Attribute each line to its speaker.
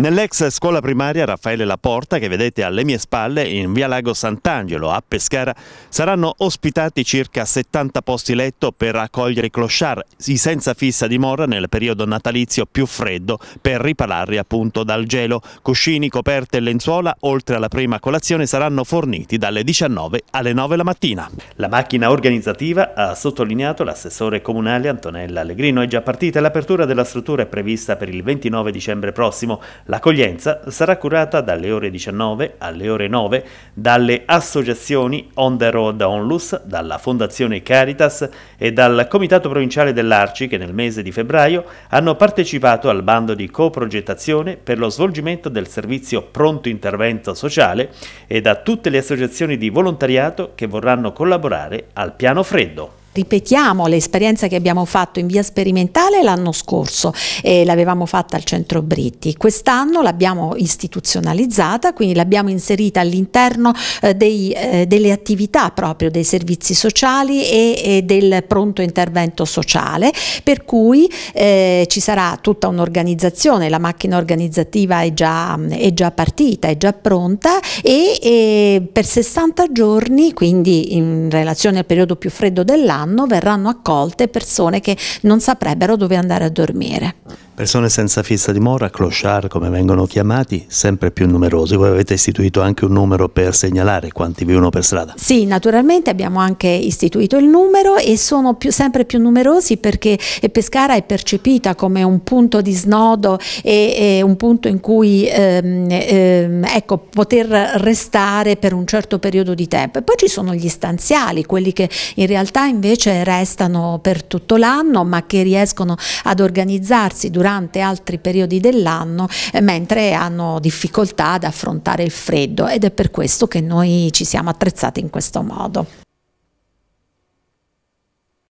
Speaker 1: Nell'ex scuola primaria Raffaele Laporta, che vedete alle mie spalle, in via Lago Sant'Angelo a Pescara, saranno ospitati circa 70 posti letto per accogliere i clochard, i senza fissa dimora nel periodo natalizio più freddo, per ripararli appunto dal gelo. Cuscini, coperte e lenzuola, oltre alla prima colazione, saranno forniti dalle 19 alle 9 la mattina. La macchina organizzativa, ha sottolineato l'assessore comunale Antonella Allegrino, è già partita l'apertura della struttura è prevista per il 29 dicembre prossimo. L'accoglienza sarà curata dalle ore 19 alle ore 9 dalle associazioni On the Road Onlus, dalla Fondazione Caritas e dal Comitato Provinciale dell'Arci che nel mese di febbraio hanno partecipato al bando di coprogettazione per lo svolgimento del servizio Pronto Intervento Sociale e da tutte le associazioni di volontariato che vorranno collaborare al piano freddo
Speaker 2: ripetiamo l'esperienza che abbiamo fatto in via sperimentale l'anno scorso e eh, l'avevamo fatta al centro Britti. Quest'anno l'abbiamo istituzionalizzata, quindi l'abbiamo inserita all'interno eh, eh, delle attività proprio dei servizi sociali e, e del pronto intervento sociale, per cui eh, ci sarà tutta un'organizzazione, la macchina organizzativa è già, è già, partita, è già pronta e, e per 60 giorni, quindi in relazione al periodo più freddo dell'anno, quest'anno verranno accolte persone che non saprebbero dove andare a dormire.
Speaker 1: Persone senza fissa dimora, clochard come vengono chiamati, sempre più numerosi. Voi avete istituito anche un numero per segnalare quanti vi uno per strada?
Speaker 2: Sì, naturalmente abbiamo anche istituito il numero e sono più, sempre più numerosi perché Pescara è percepita come un punto di snodo e, e un punto in cui ehm, ehm, ecco, poter restare per un certo periodo di tempo. E poi ci sono gli stanziali, quelli che in realtà invece restano per tutto l'anno ma che riescono ad organizzarsi durante durante altri periodi dell'anno eh, mentre hanno difficoltà ad affrontare il freddo ed è per questo che noi ci siamo attrezzati in questo modo.